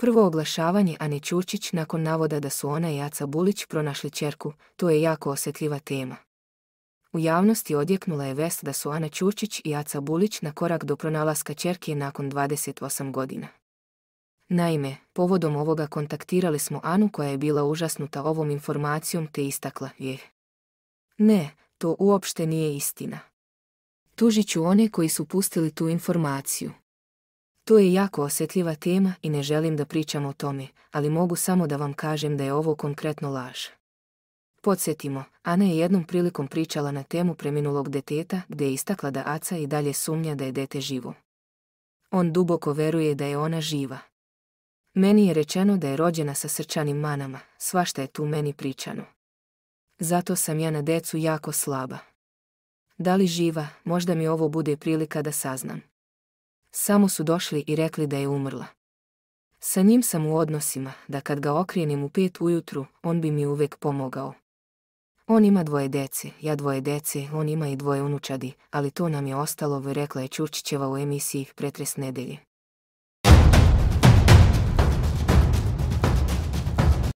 Prvo oglašavanje Ane Ćurčić nakon navoda da su ona i Aca Bulić pronašli čerku, to je jako osjetljiva tema. U javnosti odjeknula je vest da su Ana Ćurčić i Aca Bulić na korak do pronalaska čerke nakon 28 godina. Naime, povodom ovoga kontaktirali smo Anu koja je bila užasnuta ovom informacijom te istakla je. Ne, to uopšte nije istina. Tužit ću one koji su pustili tu informaciju. To je jako osjetljiva tema i ne želim da pričam o tome, ali mogu samo da vam kažem da je ovo konkretno laž. Podsjetimo, Ana je jednom prilikom pričala na temu preminulog deteta gdje je istakla da Aca i dalje sumnja da je dete živo. On duboko veruje da je ona živa. Meni je rečeno da je rođena sa srčanim manama, svašta je tu meni pričano. Zato sam ja na decu jako slaba. Da li živa, možda mi ovo bude prilika da saznam. Samo su došli i rekli da je umrla. Sa njim sam u odnosima, da kad ga okrenem u pet ujutru, on bi mi uvek pomogao. On ima dvoje dece, ja dvoje dece, on ima i dvoje unučadi, ali to nam je ostalo, rekla je Čurčićeva u emisiji Pretres nedelje.